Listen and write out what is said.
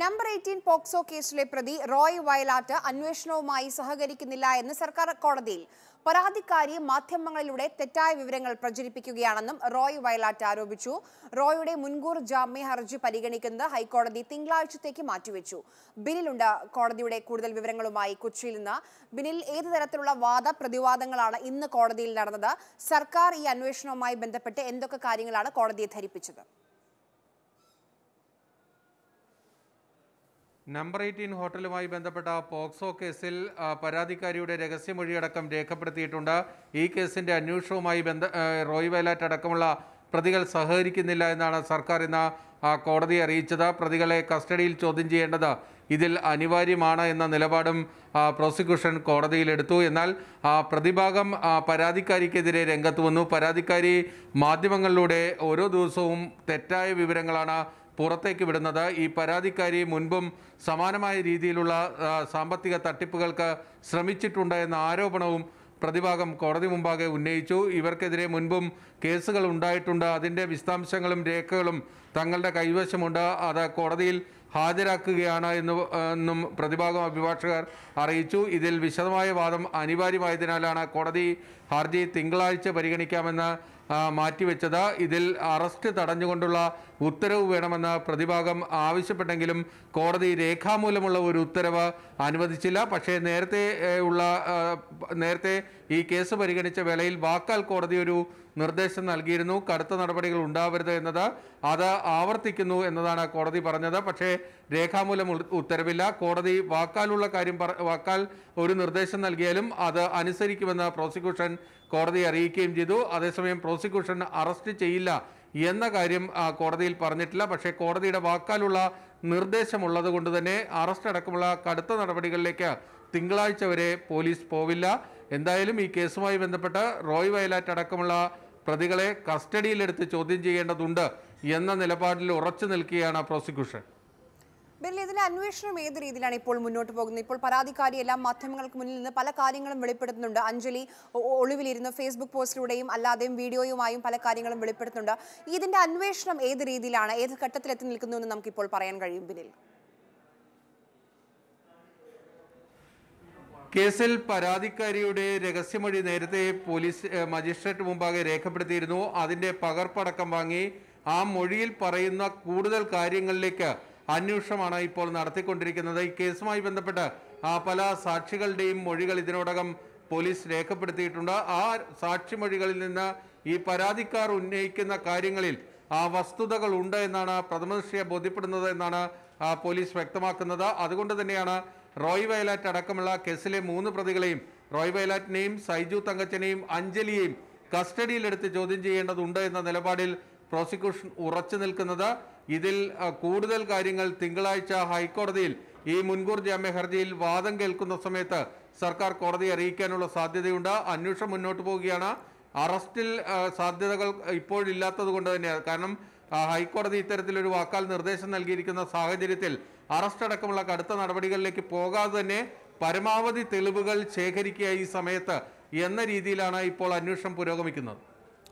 number eighteen POCSO കേസിലെ പ്രതി റോയ് വയലാറ്റ് അന്വേഷണവുമായി സഹകരിക്കുന്നില്ല എന്ന് സർക്കാർ കോടതിയിൽ പരാതിക്കാരി മാധ്യമങ്ങളിലൂടെ തെറ്റായ വിവരങ്ങൾ പ്രചരിപ്പിക്കുകയാണെന്നും റോയ് വയലാറ്റ് ആരോപിച്ചു റോയുടെ മുൻകൂർ ജാമ്യ ഹർജി പരിഗണിക്കുന്നത് ഹൈക്കോടതി തിങ്കളാഴ്ചത്തേക്ക് മാറ്റിവെച്ചു ബിനിലുണ്ട് കോടതിയുടെ കൂടുതൽ വിവരങ്ങളുമായി കൊച്ചിയിൽ നിന്ന് ബിനിൽ ഏതു തരത്തിലുള്ള വാദ പ്രതിവാദങ്ങളാണ് ഇന്ന് കോടതിയിൽ നടന്നത് സർക്കാർ ഈ അന്വേഷണവുമായി ബന്ധപ്പെട്ട് എന്തൊക്കെ കാര്യങ്ങളാണ് കോടതിയെ ധരിപ്പിച്ചത് നമ്പർ എയ്റ്റീൻ ഹോട്ടലുമായി ബന്ധപ്പെട്ട പോക്സോ കേസിൽ പരാതിക്കാരിയുടെ രഹസ്യമൊഴിയടക്കം രേഖപ്പെടുത്തിയിട്ടുണ്ട് ഈ കേസിൻ്റെ അന്വേഷണവുമായി ബന്ധ റോയ് വയലാറ്റ് അടക്കമുള്ള പ്രതികൾ സഹകരിക്കുന്നില്ല എന്നാണ് സർക്കാർ ഇന്ന് കോടതിയെ അറിയിച്ചത് പ്രതികളെ കസ്റ്റഡിയിൽ ചോദ്യം ചെയ്യേണ്ടത് ഇതിൽ അനിവാര്യമാണ് എന്ന നിലപാടും പ്രോസിക്യൂഷൻ കോടതിയിലെടുത്തു എന്നാൽ പ്രതിഭാഗം പരാതിക്കാരിക്കെതിരെ രംഗത്ത് വന്നു പരാതിക്കാരി മാധ്യമങ്ങളിലൂടെ ഓരോ ദിവസവും തെറ്റായ വിവരങ്ങളാണ് പുറത്തേക്ക് വിടുന്നത് ഈ പരാതിക്കാരി മുൻപും സമാനമായ രീതിയിലുള്ള സാമ്പത്തിക തട്ടിപ്പുകൾക്ക് ശ്രമിച്ചിട്ടുണ്ട് എന്ന ആരോപണവും പ്രതിഭാഗം കോടതി മുമ്പാകെ ഉന്നയിച്ചു ഇവർക്കെതിരെ മുൻപും കേസുകൾ ഉണ്ടായിട്ടുണ്ട് അതിൻ്റെ വിശദാംശങ്ങളും രേഖകളും തങ്ങളുടെ കൈവശമുണ്ട് അത് കോടതിയിൽ ഹാജരാക്കുകയാണ് എന്ന് എന്നും പ്രതിഭാഗം അഭിഭാഷകർ അറിയിച്ചു ഇതിൽ വിശദമായ വാദം അനിവാര്യമായതിനാലാണ് കോടതി ഹർജി തിങ്കളാഴ്ച പരിഗണിക്കാമെന്ന് മാറ്റിവെച്ചത് ഇതിൽ അറസ്റ്റ് തടഞ്ഞുകൊണ്ടുള്ള ഉത്തരവ് വേണമെന്ന് പ്രതിഭാഗം ആവശ്യപ്പെട്ടെങ്കിലും കോടതി രേഖാമൂലമുള്ള ഒരു ഉത്തരവ് അനുവദിച്ചില്ല പക്ഷേ നേരത്തെ ഉള്ള നേരത്തെ ഈ കേസ് പരിഗണിച്ച വേളയിൽ വാക്കാൽ കോടതി ഒരു നിർദ്ദേശം നൽകിയിരുന്നു കടുത്ത നടപടികൾ ഉണ്ടാവരുത് എന്നത് അത് ആവർത്തിക്കുന്നു എന്നതാണ് കോടതി പറഞ്ഞത് പക്ഷേ രേഖാമൂലം ഉത്തരവില്ല കോടതി വാക്കാലുള്ള കാര്യം വാക്കാൽ ഒരു നിർദ്ദേശം നൽകിയാലും അത് അനുസരിക്കുമെന്ന് പ്രോസിക്യൂഷൻ കോടതിയെ അറിയിക്കുകയും ചെയ്തു അതേസമയം പ്രോസിക്യൂഷൻ അറസ്റ്റ് ചെയ്യില്ല എന്ന കാര്യം കോടതിയിൽ പറഞ്ഞിട്ടില്ല പക്ഷേ കോടതിയുടെ വാക്കാലുള്ള നിർദ്ദേശമുള്ളത് കൊണ്ട് തന്നെ അറസ്റ്റ് അടക്കമുള്ള കടുത്ത നടപടികളിലേക്ക് തിങ്കളാഴ്ച വരെ പോലീസ് പോവില്ല എന്തായാലും ഈ കേസുമായി ബന്ധപ്പെട്ട് റോയ് വയലാറ്റ് അടക്കമുള്ള പ്രതികളെ കസ്റ്റഡിയിലെടുത്ത് ചോദ്യം ചെയ്യേണ്ടതുണ്ട് എന്ന നിലപാടിൽ ഉറച്ചു നിൽക്കുകയാണ് പ്രോസിക്യൂഷൻ ബിൽ ഇതിന്റെ അന്വേഷണം ഏത് രീതിയിലാണ് ഇപ്പോൾ മുന്നോട്ട് പോകുന്നത് ഇപ്പോൾ പരാതിക്കാരി എല്ലാം മാധ്യമങ്ങൾക്ക് മുന്നിൽ നിന്ന് പല കാര്യങ്ങളും വെളിപ്പെടുത്തുന്നുണ്ട് അഞ്ജലി ഒളിവിലിരുന്ന് ഫേസ്ബുക്ക് പോസ്റ്റിലൂടെയും അല്ലാതെയും വീഡിയോയുമായും പല കാര്യങ്ങളും വെളിപ്പെടുത്തുന്നുണ്ട് ഇതിന്റെ അന്വേഷണം ഏത് രീതിയിലാണ് ഏത് ഘട്ടത്തിലെത്തി നിൽക്കുന്നു എന്ന് നമുക്കിപ്പോൾ പറയാൻ കഴിയും ബിനിൽ കേസിൽ പരാതിക്കാരിയുടെ രഹസ്യമൊഴി നേരത്തെ പോലീസ് മജിസ്ട്രേറ്റ് മുമ്പാകെ രേഖപ്പെടുത്തിയിരുന്നു അതിന്റെ പകർപ്പടക്കം വാങ്ങി ആ മൊഴിയിൽ പറയുന്ന കൂടുതൽ കാര്യങ്ങളിലേക്ക് അന്വേഷണമാണ് ഇപ്പോൾ നടത്തിക്കൊണ്ടിരിക്കുന്നത് ഈ കേസുമായി ബന്ധപ്പെട്ട് പല സാക്ഷികളുടെയും മൊഴികൾ ഇതിനോടകം പോലീസ് രേഖപ്പെടുത്തിയിട്ടുണ്ട് ആ സാക്ഷിമൊഴികളിൽ നിന്ന് ഈ പരാതിക്കാർ ഉന്നയിക്കുന്ന കാര്യങ്ങളിൽ ആ വസ്തുതകൾ ഉണ്ട് എന്നാണ് പ്രഥമദൃഷ്ടിയെ ബോധ്യപ്പെടുന്നത് എന്നാണ് പോലീസ് വ്യക്തമാക്കുന്നത് അതുകൊണ്ട് തന്നെയാണ് റോയ് വയലാറ്റ് അടക്കമുള്ള കേസിലെ മൂന്ന് പ്രതികളെയും റോയ് വയലാറ്റിനെയും സൈജു തങ്കച്ചനെയും അഞ്ജലിയെയും കസ്റ്റഡിയിലെടുത്ത് ചോദ്യം ചെയ്യേണ്ടതുണ്ട് എന്ന നിലപാടിൽ പ്രോസിക്യൂഷൻ ഉറച്ചു നിൽക്കുന്നത് ഇതിൽ കൂടുതൽ കാര്യങ്ങൾ തിങ്കളാഴ്ച ഹൈക്കോടതിയിൽ ഈ മുൻകൂർ ജാമ്യ ഹർജിയിൽ വാദം കേൾക്കുന്ന സമയത്ത് സർക്കാർ കോടതിയെ അറിയിക്കാനുള്ള സാധ്യതയുണ്ട് അന്വേഷണം മുന്നോട്ട് പോവുകയാണ് അറസ്റ്റിൽ സാധ്യതകൾ ഇപ്പോഴില്ലാത്തത് കൊണ്ട് തന്നെയാണ് കാരണം ഹൈക്കോടതി ഇത്തരത്തിലൊരു വാക്കാൽ നിർദ്ദേശം നൽകിയിരിക്കുന്ന സാഹചര്യത്തിൽ അറസ്റ്റ് അടക്കമുള്ള കടുത്ത നടപടികളിലേക്ക് പോകാതെ തന്നെ പരമാവധി തെളിവുകൾ ശേഖരിക്കുക ഈ സമയത്ത് എന്ന രീതിയിലാണ് ഇപ്പോൾ അന്വേഷണം പുരോഗമിക്കുന്നത്